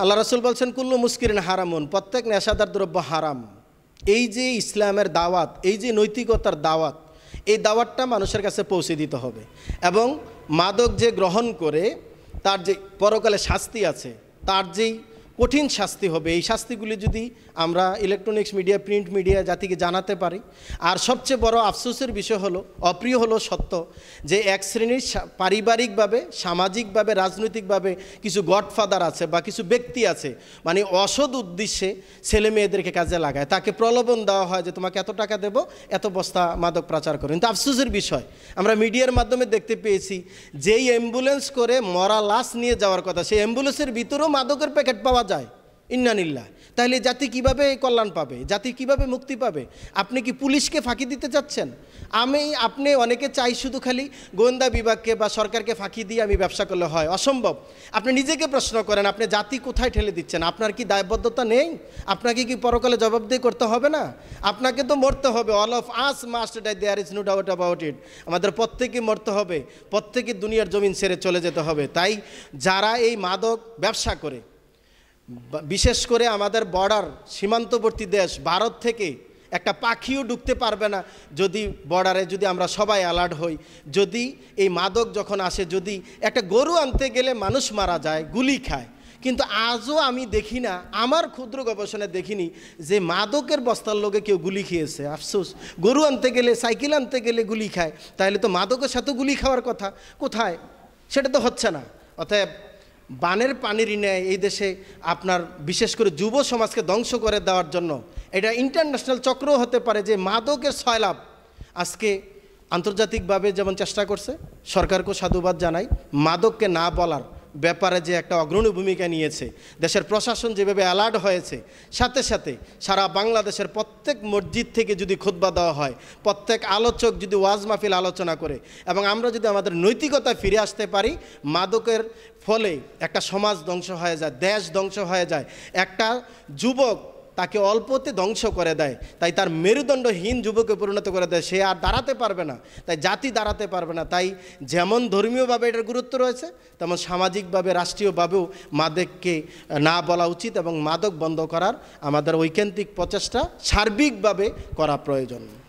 আল্লাহ রসুল বলছেন কুল্লু মুস্কিরিন হারামুন প্রত্যেক নেশাদার দ্রব্য হারাম এই যে ইসলামের দাওয়াত এই যে নৈতিকতার দাওয়াত এই দাওয়াতটা মানুষের কাছে পৌঁছে দিতে হবে এবং মাদক যে গ্রহণ করে তার যে পরকালে শাস্তি আছে তার যেই কঠিন শাস্তি হবে এই শাস্তিগুলি যদি আমরা ইলেকট্রনিক্স মিডিয়া প্রিন্ট মিডিয়া জাতিকে জানাতে পারি আর সবচেয়ে বড় আফসোসের বিষয় হলো অপ্রিয় হলো সত্য যে এক শ্রেণীর পারিবারিকভাবে সামাজিকভাবে রাজনৈতিকভাবে কিছু গডফাদার আছে বা কিছু ব্যক্তি আছে মানে অসৎ উদ্দেশ্যে ছেলে মেয়েদেরকে কাজে লাগায় তাকে প্রলোভন দেওয়া হয় যে তোমাকে এত টাকা দেব এত বস্তা মাদক প্রচার করে কিন্তু আফসোসের বিষয় আমরা মিডিয়ার মাধ্যমে দেখতে পেয়েছি যেই অ্যাম্বুলেন্স করে মরা লাশ নিয়ে যাওয়ার কথা সেই অ্যাম্বুলেন্সের ভিতরেও মাদকের প্যাকেট পাওয়া যায় যায় ইন্নানিল্লা তাহলে জাতি কিভাবে কল্যাণ পাবে জাতি কিভাবে মুক্তি পাবে আপনি কি পুলিশকে ফাঁকি দিতে চাচ্ছেন আমি আপনি অনেকে চাই শুধু খালি গোয়েন্দা বিভাগকে বা সরকারকে ফাঁকি দিয়ে আমি ব্যবসা করলে হয় অসম্ভব আপনি নিজেকে প্রশ্ন করেন আপনি জাতি কোথায় ঠেলে দিচ্ছেন আপনার কি দায়বদ্ধতা নেই আপনাকে কি পরকালে জবাবদেহি করতে হবে না আপনাকে তো মরতে হবে all of us must die there is no doubt about it আমাদের প্রত্যেকে মরতে হবে প্রত্যেকে দুনিয়ার জমিন ছেড়ে চলে যেতে হবে তাই যারা এই মাদক ব্যবসা করে বিশেষ করে আমাদের বর্ডার সীমান্তবর্তী দেশ ভারত থেকে একটা পাখিও ঢুকতে পারবে না যদি বর্ডারে যদি আমরা সবাই অ্যালার্ট হই যদি এই মাদক যখন আসে যদি একটা গরু আনতে গেলে মানুষ মারা যায় গুলি খায় কিন্তু আজও আমি দেখি না আমার ক্ষুদ্র গবেষণায় দেখিনি যে মাদকের বস্তার লোকে কেউ গুলি খেয়েছে আফসোস গরু আনতে গেলে সাইকেল আনতে গেলে গুলি খায় তাহলে তো মাদকের সাথে গুলি খাওয়ার কথা কোথায় সেটা তো হচ্ছে না অতএব বানের পানির নেয় এই দেশে আপনার বিশেষ করে যুব সমাজকে ধ্বংস করে দেওয়ার জন্য এটা ইন্টারন্যাশনাল চক্র হতে পারে যে মাদকের সয়লাভ আজকে আন্তর্জাতিকভাবে যেমন চেষ্টা করছে সরকারকেও সাধুবাদ জানাই মাদককে না বলার ব্যাপারে যে একটা অগ্রণী ভূমিকা নিয়েছে দেশের প্রশাসন যেভাবে অ্যালার্ট হয়েছে সাথে সাথে সারা বাংলাদেশের প্রত্যেক মসজিদ থেকে যদি খুদ্া দেওয়া হয় প্রত্যেক আলোচক যদি ওয়াজ মাহফিল আলোচনা করে এবং আমরা যদি আমাদের নৈতিকতা ফিরে আসতে পারি মাদকের ফলে একটা সমাজ ধ্বংস হয়ে যায় দেশ ধ্বংস হয়ে যায় একটা যুবক তাকে অল্পতে ধ্বংস করে দেয় তাই তার মেরুদণ্ডহীন যুবকে পরিণত করে দেয় সে আর দাঁড়াতে পারবে না তাই জাতি দাঁড়াতে পারবে না তাই যেমন ধর্মীয়ভাবে এটার গুরুত্ব রয়েছে তেমন সামাজিকভাবে রাষ্ট্রীয়ভাবেও মাদককে না বলা উচিত এবং মাদক বন্ধ করার আমাদের ঐকান্তিক প্রচেষ্টা সার্বিকভাবে করা প্রয়োজন